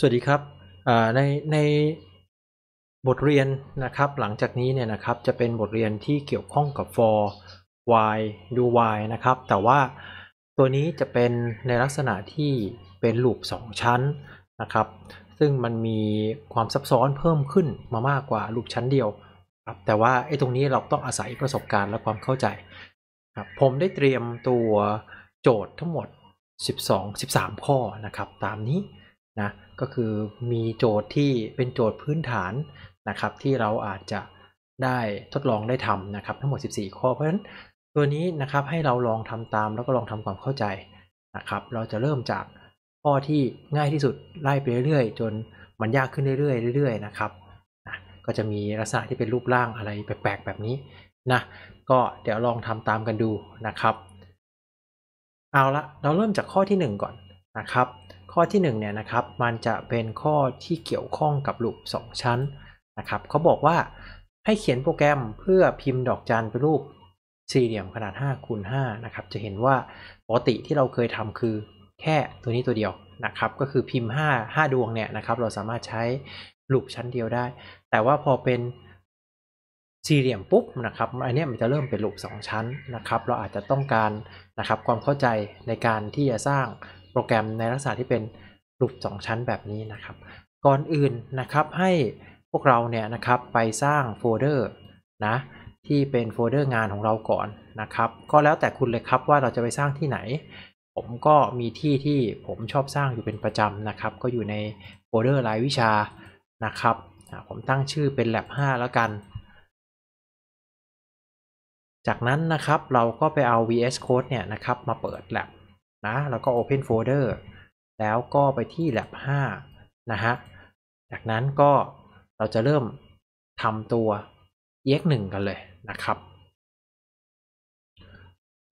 สวัสดีครับในในบทเรียนนะครับหลังจากนี้เนี่ยนะครับจะเป็นบทเรียนที่เกี่ยวข้องกับ for y ดู y นะครับแต่ว่าตัวนี้จะเป็นในลักษณะที่เป็นลูป2ชั้นนะครับซึ่งมันมีความซับซ้อนเพิ่มขึ้นมามากกว่าลูปชั้นเดียวครับแต่ว่าไอ้ตรงนี้เราต้องอาศัยประสบการณ์และความเข้าใจครับผมได้เตรียมตัวโจทย์ทั้งหมด 12 13ข้อนะครับตามนี้นะก็คือมีโจทย์ที่เป็นโจทย์พื้นฐานนะครับ ที่เราอาจจะได้ทดลองได้ทำนะครับทั้งหมด 14ข้อเพราะฉะนั้นตัวนี้นะครับให้เราลองทำตามแล้วก็ลองทำความเข้าใจนะครับ เราจะเริ่มจากข้อที่ง่ายที่สุดไล่ไปเรื่อยๆ จนมันยากขึ้นเรื่อยๆเรื่อยๆนะครับก็จะมีลักษณะที่เป็นรูปร่างอะไรแปลกๆแบบนี้นะก็เดี๋ยวลองทำตามกันดูนะครับเอาละเราเริ่มจากข้อที่ 1 ก่อนนะครับข้อที่1เนี่ยนะครับ มันจะเป็นข้อที่เกี่ยวข้องกับลูป2ชั้นนะครับเขาบอกว่าให้เขียนโปรแกรมเพื่อพิมพ์ดอกจันเป็นรูปสี่เหลี่ยมขนาด5คูณ5นะครับ จะเห็นว่าปกติที่เราเคยทำคือแค่ตัวนี้ตัวเดียวนะครับ ก็คือพิมพ์ 5 5 ดวงเนี่ยนะครับ เราสามารถใช้ลูปชั้นเดียวได้ แต่ว่าพอเป็นสี่เหลี่ยมปุ๊บนะครับอันนี้มันจะเริ่มเป็นลูป2ชั้นนะครับ เราอาจจะต้องการนะครับความเข้าใจในการที่จะสร้างโปรแกรมในลักษณะที่เป็นรูป2ชั้นแบบนี้นะครับ ก่อนอื่นนะครับให้พวกเราเนี่ยนะครับไปสร้างโฟลเดอร์นะที่เป็นโฟลเดอร์งานของเราก่อนนะครับ ก็แล้วแต่คุณเลยครับว่าเราจะไปสร้างที่ไหน ผมก็มีที่ที่ผมชอบสร้างอยู่เป็นประจำนะครับ ก็อยู่ในโฟลเดอร์รายวิชานะครับผมตั้งชื่อเป็น lab 5 แล้วกัน จากนั้นนะครับเราก็ไปเอา vs code เนี่ยนะครับมาเปิด lab นะแล้วก็ Open Folder แล้วก็ไปที่ Lab 5นะฮะ จากนั้นก็เราจะเริ่มทำตัว ex1 กันเลยนะครับ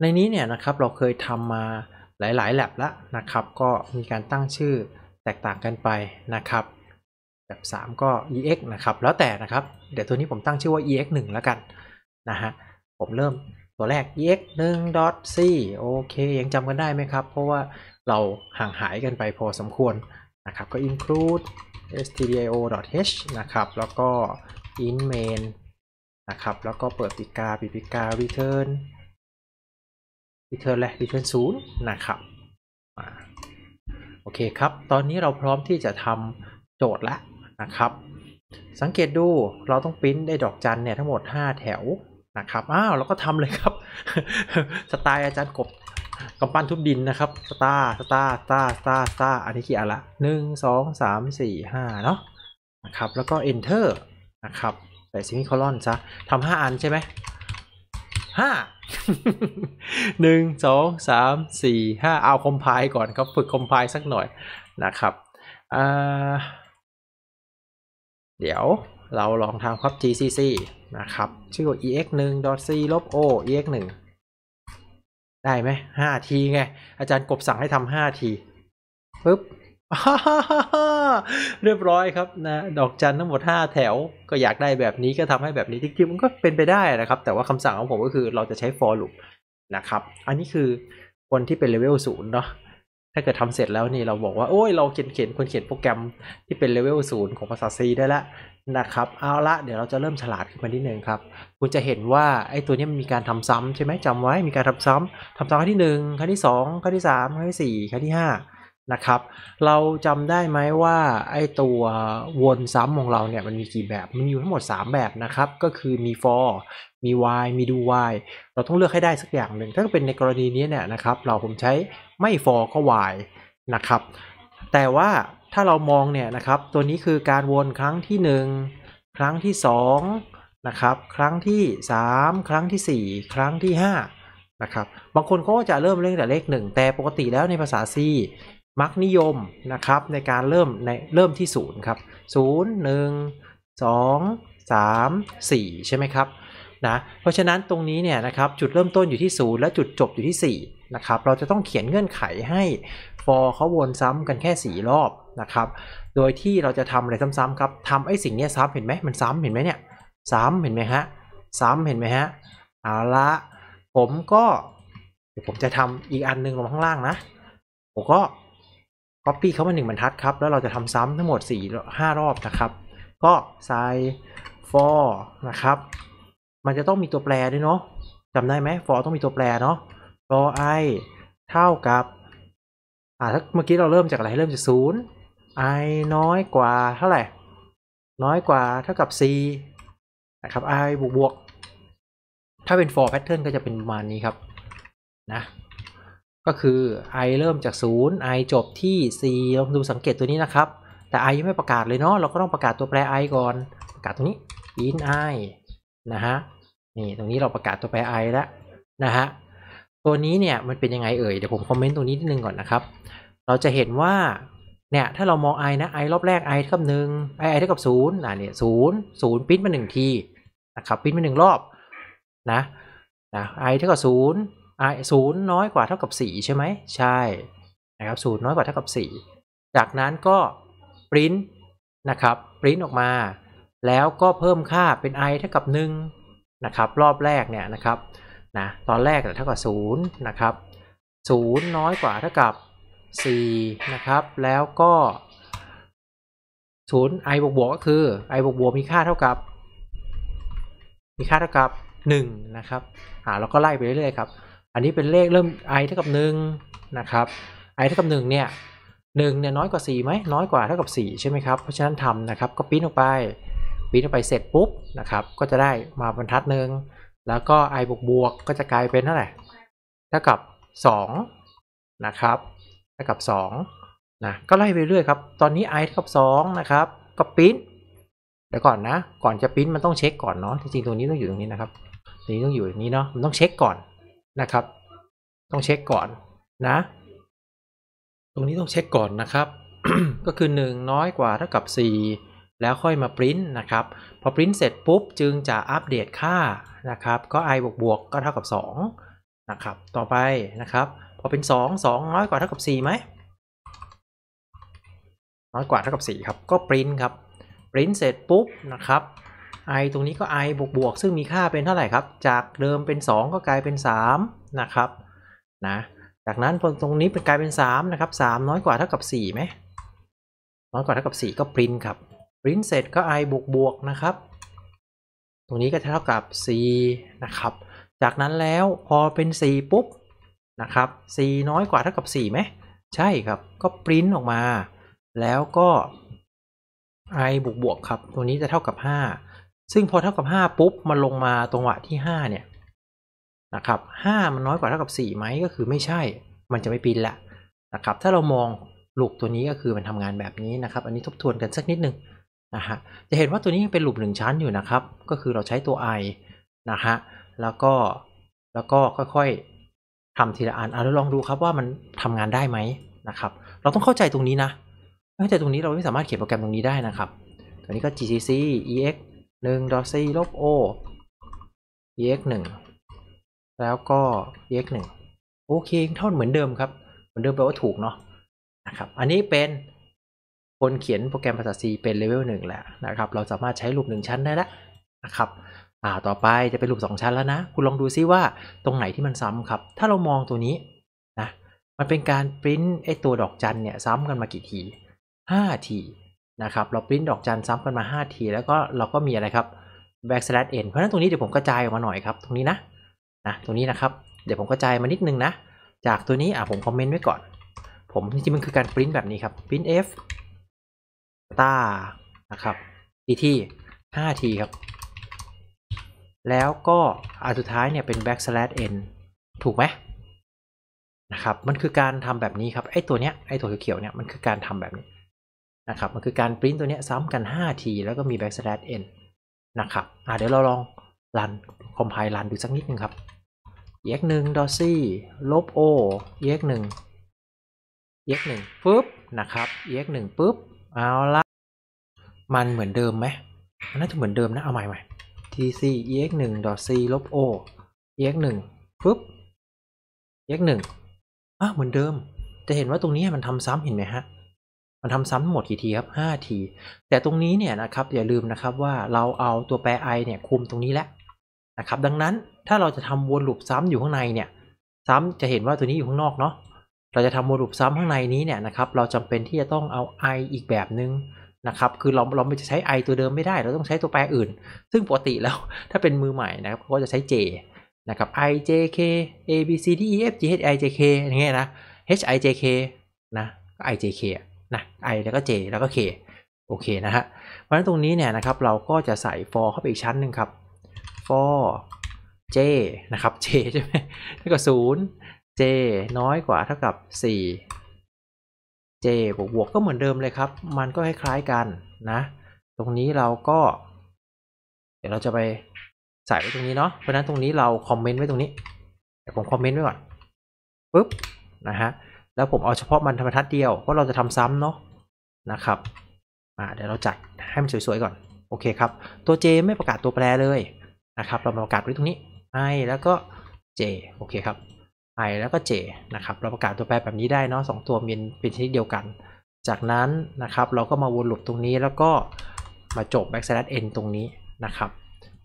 ในนี้เนี่ยนะครับ เราเคยทำมาหลายๆ lab ละนะครับ ก็มีการตั้งชื่อแตกต่างกันไปนะครับแบบ 3 ก็ ex นะครับ แล้วแต่นะครับเดี๋ยวตัวนี้ผมตั้งชื่อว่า ex1 แล้วกันนะฮะ ผมเริ่มตัวแรก ex 1 dot c โอเค ยังจำกันได้ไหมครับ เพราะว่าเราห่างหายกันไปพอสมควร นะครับก็ include stdio dot h นะครับ แล้วก็ in main นะครับ แล้วก็เปิดติกาปิดติกา return return และ return 0 นะครับโอเคครับ ตอนนี้เราพร้อมที่จะทำโจทย์แล้วนะครับ สังเกตดูเราต้องพิมพ์ได้ดอกจันเนี่ย ทั้งหมด 5 แถวนะครับ อ้าว เราก็ทำเลยครับ สไตล์อาจารย์กบกำปั้นทุบดินนะครับสตาร์สตาร์สตาร์สตาร์สตาร์อันนี้กี่อันละหนึ่งสองสามสี่ห้าเนาะนะครับ แล้วก็ enter นะครับใส่ซิมิคอลอนซะ ทำห้าอันใช่ไหมห้าหนึ่งสองสามสี่ห้า เอาคอมไพล์ก่อนครับ ฝึกคอมไพล์สักหน่อยนะครับ เดี๋ยวเราลองทำครับ gcc นะครับ ชื่อ ex 1 c ลบ o ex 1ได้ไหมห้าทีไง อาจารย์กบสั่งให้ทำห้าทีปึ๊บเรียบร้อยครับนะดอกจันทั้งหมด 5 แถวก็อยากได้แบบนี้ก็ทำให้แบบนี้จริงๆมันก็เป็นไปได้นะครับ แต่ว่าคำสั่งของผมก็คือเราจะใช้ for loop นะครับ อันนี้คือคนที่เป็นเลเวลศูนย์เนาะถ้าเกิดทำเสร็จแล้วนี่เราบอกว่าโอ้ย เราเขียนเขียนคนเขียนโปรแกรมที่เป็นเลเวลศูนย์ของภาษา C ได้ละนะครับเอาละเดี๋ยวเราจะเริ่มฉลาดขึ้นมานิดนึงครับคุณจะเห็นว่าไอ้ตัวนี้มันมีการทำซ้ำใช่ไหมจำไว้มีการทำซ้ำ ทำซ้ำครั้งที่ 1 ครั้งที่ 2 ครั้งที่3ครั้งที่4ครั้งที่5นะครับเราจำได้ไหมว่าไอ้ตัววนซ้ำของเราเนี่ยมันมีกี่แบบมันมีอยู่ทั้งหมด 3 แบบนะครับก็คือมี for มี y มี do y เราต้องเลือกให้ได้สักอย่างหนึ่งถ้าเป็นในกรณีนี้เนี่ยนะครับเราผมใช้ไม่ for ก็ y นะครับแต่ว่าถ้าเรามองเนี่ยนะครับ ตัวนี้คือการวนครั้งที่ 1 ครั้งที่2นะครับครั้งที่ 3 ครั้งที่ 4 ครั้งที่5นะครับบางคนก็จะเริ่มเล่นแต่เลข 1 แต่ปกติแล้วในภาษา C มักนิยมนะครับในการเริ่ม ในเริ่มที่0ครับ0 1 2 3 4 ใช่ไหมครับนะเพราะฉะนั้นตรงนี้เนี่ยนะครับจุดเริ่มต้นอยู่ที่ 0 และจุดจบอยู่ที่ 4นะครับเราจะต้องเขียนเงื่อนไขให้ for เขาวนซ้ำกันแค่4รอบนะครับ โดยที่เราจะทำอะไรซ้ำๆครับทำไอ้สิ่งนี้ซ้ำเห็นไหมมันซ้ำเห็นไหมเนี่ยซ้ำเห็นไหมฮะซ้ำเห็นไหมฮะเอาละผมก็เดี๋ยวผมจะทำอีกอันนึงลงข้างล่างนะผมก็ copy เขามาหนึ่งบรรทัดครับแล้วเราจะทำซ้ำทั้งหมด 4 5 รอบนะครับ ก็ใส่ for นะครับมันจะต้องมีตัวแปรด้วยเนาะจำได้ไหม for ต้องมีตัวแปรเนาะรออเท่ากับอ่าถ้าเมื่อกี้เราเริ่มจากอะไร เริ่มจากศูนย์อน้อยกว่าเท่าไหร่ น้อยกว่าเท่ากับ c นะครับ i บวกบวก ถ้าเป็น for pattern ก็จะเป็นประมาณนี้ครับ นะ ก็คือ i เริ่มจากศูนย์ i จบที่ c ลองดูสังเกตตัวนี้นะครับ แต่ i ยังไม่ประกาศเลยเนาะ เราก็ต้องประกาศตัวแปร i ก่อน ประกาศตรงนี้ i n i นะฮะ นี่ตรงนี้เราประกาศตัวแปร i แล้วนะฮะตัวนี้เนี่ยมันเป็นยังไงเอ่ยเดี๋ยวผมคอมเมนต์ตรงนี้นิดนึงก่อนนะครับเราจะเห็นว่าเนี่ยถ้าเรามอง i นะ i รอบแรก i เท่ากับหนึ่ง i อเท่ากับศูนย์อ่ะเนี่ยศูนย์ศูนย์ปิ้นมาหนึ่งทีนะครับปิ้นมาหนึ่งรอบนะนะ i เท่ากับศูนย์ i ศูนย์น้อยกว่าเท่ากับสี่ใช่ไหมใช่นะครับศูนย์น้อยกว่าเท่ากับสี่จากนั้นก็ปริ้นนะครับปริ้นออกมาแล้วก็เพิ่มค่าเป็น i เท่ากับหนึ่งนะครับรอบแรกเนี่ยนะครับนะตอนแรกเท่ากับ0นะครับ0น้อยกว่าเท่ากับ4นะครับ แล้วก็ 0 i บวกบวกก็คือ i บวกบวกมีค่าเท่ากับ มีค่าเท่ากับ1นะครับอ่าเราก็ไล่ไปเรื่อยๆครับ อันนี้เป็นเลขเริ่ม i เท่ากับ1นะครับ i เท่ากับ1เนี่ย1เนี่ยน้อยกว่า4ไหมน้อยกว่าเท่ากับ4ใช่ไหมครับ เพราะฉะนั้นทำนะครับก็ปิ้นออกไปปิ้นออกไปเสร็จปุ๊บนะครับก็จะได้มาบรรทัดหนึ่งแล้วก็ i บวก บวก ก็จะกลายเป็นเท่าไหร่ เท่ากับ2นะครับ เท่ากับ2นะ ก็ไล่ไปเรื่อยครับ ตอนนี้ i เท่ากับ2นะครับ ก็ปิ้นเดี๋ยวก่อนนะ ก่อนจะปิ้นมันต้องเช็คก่อนเนาะจริงๆตัวนี้ต้องอยู่ตรงนี้นะครับ ตัวนี้ต้องอยู่ตรงนี้เนาะมันต้องเช็คก่อนนะครับ ต้องเช็คก่อนนะ ตรงนี้ต้องเช็คก่อนนะครับ ก็คือ1น้อยกว่าเท่ากับ4 แล้วค่อยมาปริ้นนะครับ พอปริ้นเสร็จปุ๊บจึงจะอัปเดตค่านะครับก็ i บวก บวก ก็เท่ากับ2นะครับ ต่อไป นะครับ พอเป็น 2 2 น้อยกว่าเท่ากับ4 ไหม น้อยกว่าเท่ากับ 4 ครับ ก็ปริ้นครับปริ้นเสร็จปุ๊บ นะครับ i ตรงนี้ก็ i บวกบวกซึ่งมีค่าเป็นเท่าไหร่ครับ จากเดิมเป็น 2 ก็กลายเป็น3นะครับ นะ จากนั้นตรงนี้เป็นกลายเป็น3นะครับ3น้อยกว่าเท่ากับ4ไหม น้อยกว่าเท่ากับ 4 ก็ปริ้นครับปริ้นเสร็จก็ i บวกบวกนะครับตรงนี้ก็เท่ากับ c นะครับ จากนั้นแล้วพอเป็น c ปุ๊บนะครับ c น้อยกว่าเท่ากับ4ไหมใช่ครับ ก็ปริ้นออกมา แล้วก็ i บวกบวกครับตรงนี้จะเท่ากับ 5 ซึ่งพอเท่ากับ 5 ปุ๊บมันลงมาตรงหวะที่ 5 เนี่ยนะครับ 5 มันน้อยกว่าเท่ากับ 4 ไหมก็คือไม่ใช่ มันจะไม่ปริ้นละนะครับ ถ้าเรามองลูกตัวนี้ก็คือมันทำงานแบบนี้นะครับ อันนี้ทบทวนกันสักนิดนึงะฮะจะเห็นว่าตัวนี้ยังเป็นหลุมหนึ่งชั้นอยู่นะครับ ก็คือเราใช้ตัว i นะฮะ แล้วก็ แล้วก็ค่อยๆทำทีละอันเอาลองดูครับว่ามันทำงานได้ไหมนะครับ เราต้องเข้าใจตรงนี้นะเ้แต่ตรงนี้เราไม่สามารถเขียนโปรแกรมตรงนี้ได้นะครับตัวนี้ก็ gcc ex 1 c ลบ o ex 1แล้วก็ ex 1โอเคเท่าเหมือนเดิมครับเหมือนเดิมแปลว่าถูกเนาะนะครับ อันนี้เป็นคนเขียนโปรแกรมภาษา C เป็นเลเวลหนึ่งแล้วนะครับ เราสามารถใช้รูปหนึ่งชั้นได้แล้วนะครับ อ่า ต่อไปจะเป็นรูปสองชั้นแล้วนะ คุณลองดูซิว่าตรงไหนที่มันซ้ำครับ ถ้าเรามองตัวนี้นะ มันเป็นการปริ้นไอตัวดอกจันเนี่ย ซ้ำกันมากี่ที 5 ทีนะครับ เราปริ้นดอกจันซ้ำกันมา 5 ที แล้วก็เราก็มีอะไรครับ backslash n เพราะนั้นตรงนี้เดี๋ยวผมกระจายออกมาหน่อยครับ ตรงนี้นะนะตรงนี้นะครับ เดี๋ยวผมกระจายมานิดนึงนะ จากตัวนี้อ่าผมคอมเมนต์ไว้ก่อน ผมจริงๆมันคือการปริ้นแบบนี้ครับปริ้น f ต้านะครับอีที่ 5t ครับ แล้วก็อันสุดท้ายเนี่ยเป็น backslash n ถูกไหมนะครับ มันคือการทำแบบนี้ครับ ไอ้ตัวเนี้ย ไอ้ตัวเขียวเนี่ย มันคือการทำแบบนี้ นะครับ มันคือการปริ้นตัวเนี้ยซ้ำกัน5ทีแล้วก็มี backslash n นะครับ อ่าเดี๋ยวเราลองรัน compile รันดูสักนิดนึงครับ ex 1 d o s ซี่ลบ o ex 1ึ x 1ปุ๊บ นะครับึ x 1ปุ๊บ เอาละมันเหมือนเดิมไหมน่าจะเหมือนเดิมนะ เอาใหม่ใหม่ tc ex 1 d c ลบ o ex 1ปุ๊บ ex 1อ่ะเหมือนเดิม จะเห็นว่าตรงนี้มันทำซ้ำเห็นไหมฮะ มันทำซ้ำหมดกี่ทีครับ5ที แต่ตรงนี้เนี่ยนะครับอย่าลืมนะครับว่าเราเอาตัวแปร i เนี่ยคุมตรงนี้แล้วนะครับ ดังนั้นถ้าเราจะทำวนลูปซ้ำอยู่ข้างในเนี่ยซ้ำจะเห็นว่าตัวนี้อยู่ข้างนอกเนาะ เราจะทำวนลูปซ้ำข้างในนี้เนี่ยนะครับ เราจำเป็นที่จะต้องเอา i อีกแบบนึงนะครับคือเราเราไม่จะใช้ i ตัวเดิมไม่ได้ เราต้องใช้ตัวแปรอื่น ซึ่งปกติแล้ว ถ้าเป็นมือใหม่นะครับก็จะใช้ j นะครับ i j k a b c d e f g h i j k อย่างเงี้ยนะ h i j k นะ i j k นะ i แล้วก็ j แล้วก็ k โอเคนะฮะเพราะฉะนั้นตรงนี้เนี่ยนะครับ เราก็จะใส่ for เข้าไปอีกชั้นหนึ่งครับ for j นะครับ j ใช่ไหมเท่ากับ0 j น้อยกว่าเท่ากับ 4 j บวกบวกก็เหมือนเดิมเลยครับ มันก็คล้ายๆกันนะ ตรงนี้เราก็ เดี๋ยวเราจะไปใส่ไว้ตรงนี้เนาะ เพราะนั้นตรงนี้เราคอมเมนต์ไว้ตรงนี้ เดี๋ยวผมคอมเมนต์ไว้ก่อนปุ๊บ นะฮะ แล้วผมเอาเฉพาะมันธรรทั์เดียวเพราะเราจะทำซ้ำเนาะ นะครับอ่าเดี๋ยวเราจัดให้มันสวยๆก่อน โอเคครับ ตัว J ไม่ประกาศตัวแปรเลย นะครับ เราประกาศไว้ตรงนี้้แล้วก็ j โอเคครับ i แล้วก็ j นะครับ เราประกาศตัวแปรแบบนี้ได้เนาะสองตัวมีนเป็นชนิดเดียวกัน จากนั้นนะครับเราก็มาวนลูปตรงนี้แล้วก็มาจบ backslash n ตรงนี้นะครับ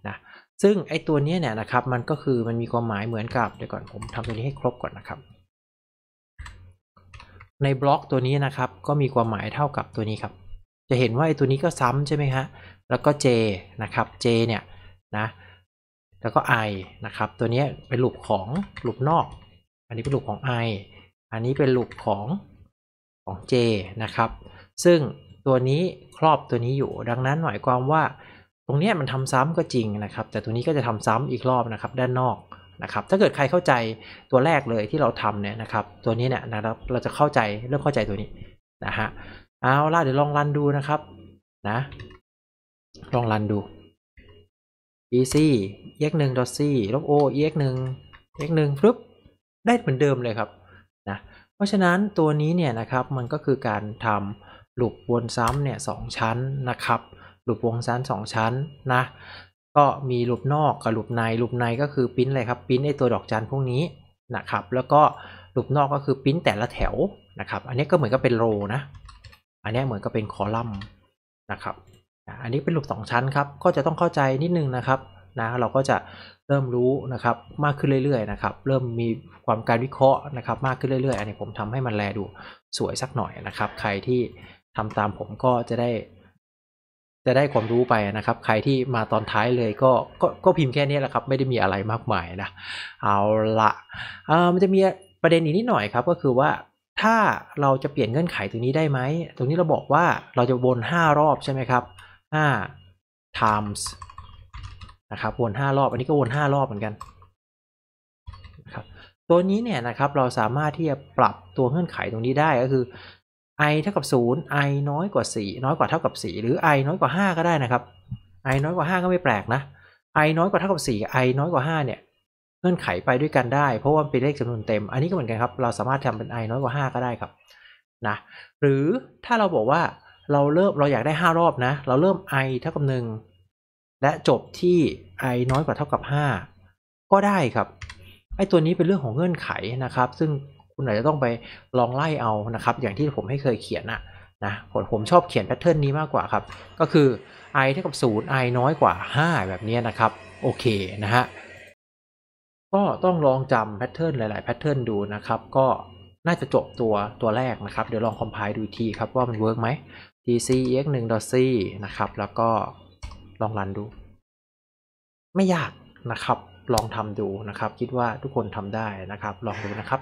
นะซึ่งไอตัวนี้เนี่ยนะครับมันก็คือมันมีความหมายเหมือนกับ เดี๋ยวก่อนผมทำตัวนี้ให้ครบก่อนนะครับ ในบล็อกตัวนี้นะครับก็มีความหมายเท่ากับตัวนี้ครับจะเห็นว่าไอตัวนี้ก็ซ้ำใช่ไหมฮะแล้วก็ j นะครับ j เนี่ยนะแล้วก็ i นะครับตัวนี้เป็นลูปของลูปนอกอันนี้เป็นลูปของ i อันนี้เป็นลูปของ ของ j นะครับ ซึ่งตัวนี้ครอบตัวนี้อยู่ ดังนั้นหมายความว่าตรงนี้มันทำซ้ำก็จริงนะครับ แต่ตัวนี้ก็จะทำซ้ำอีกรอบนะครับด้านนอกนะครับ ถ้าเกิดใครเข้าใจตัวแรกเลยที่เราทำเนี่ยนะครับ ตัวนี้เนี่ยนะครับเราจะเข้าใจเริ่มเข้าใจตัวนี้นะฮะเอาล่ะเดี๋ยวลองรันดูนะครับนะ ลองรันดู e c e x 1 c ลบ o e x 1 x 1ปึ๊บได้เหมือนเดิมเลยครับนะเพราะฉะนั้นตัวนี้เนี่ยนะครับมันก็คือการทำลูบวนซ้ำเนี่ยสชั้นนะครับลูบวงซ้ำสองชั้นนะก็มีลูบนอกกับลูบในลูบในก็คือปิ้นเลยครับ ปิ้นไอตัวดอกจันพวกนี้นะครับแล้วก็ลูบนอกก็คือปิ้นแต่ละแถวนะครับ อันนี้ก็เหมือนกับเป็นโรนะ อันนี้เหมือนกับเป็นคอลัมน์นะครับ อันนี้เป็นลูบสองชั้นครับก็จะต้องเข้าใจนิดนึงนะครับนะเราก็จะเริ่มรู้นะครับมากขึ้นเรื่อย ๆนะครับ เริ่มมีความการวิเคราะห์นะครับ มากขึ้นเรื่อยๆ อันนี้ ผมทำให้มันแลดูสวยสักหน่อยนะครับ ใครที่ทำตามผมก็จะได้ จะได้ความรู้ไปนะครับ ใครที่มาตอนท้ายเลยก็ก็ก็พิมพ์แค่นี้แหละครับ ไม่ได้มีอะไรมากมายนะเอาละอ่ามันจะมีประเด็นอีกนิดหน่อยครับก็คือว่าถ้าเราจะเปลี่ยนเงื่อนไขตรงนี้ได้ไหมตรงนี้เราบอกว่าเราจะวน5 รอบใช่ไหมครับ 5 times นะครับวน 5 รอบอันนี้ก็วน 5 รอบเหมือนกันครับตัวนี้เนี่ยนะครับเราสามารถที่จะปรับตัวเงื่อนไขตรงนี้ได้ ก็คือ i เท่ากับ0 i น้อยกว่า4 น้อยกว่าเท่ากับ 4 หรือ i น้อยกว่า5 ก็ได้นะครับ i น้อยกว่า5 ก็ไม่แปลกนะ i น้อยกว่าเท่ากับ4 i น้อยกว่า5เนี่ยเงื่อนไขไปด้วยกันได้เพราะว่าเป็นเลขจำนวนเต็มอันนี้ก็เหมือนกันครับเราสามารถทำเป็น i น้อยกว่า5 ก็ได้ครับนะหรือถ้าเราบอกว่าเราเริ่มเราอยากได้ 5 รอบนะเราเริ่ม i เท่ากับ1และจบที่ i น้อยกว่าเท่ากับ 5 ก็ได้ครับไอ้ตัวนี้เป็นเรื่องของเงื่อนไขนะครับ ซึ่งคุณอาจจะต้องไปลองไล่เอานะครับ อย่างที่ผมให้เคยเขียนอะนะผมผมชอบเขียนแพทเทิร์นนี้มากกว่าครับก็คือ i เท่ากับ 0 i น้อยกว่า 5 แบบนี้นะครับโอเคนะฮะก็ต้องลองจำแพทเทิร์นหลายๆแพทเทิร์นดูนะครับ ก็น่าจะจบตัวตัวแรกนะครับเดี๋ยวลองคอมไพล์ดูทีครับว่ามันเวิร์กไหม tc x 1 c นะครับแล้วก็ลองรันดู ไม่ยากนะครับลองทำดูนะครับ คิดว่าทุกคนทำได้นะครับ ลองดูนะครับ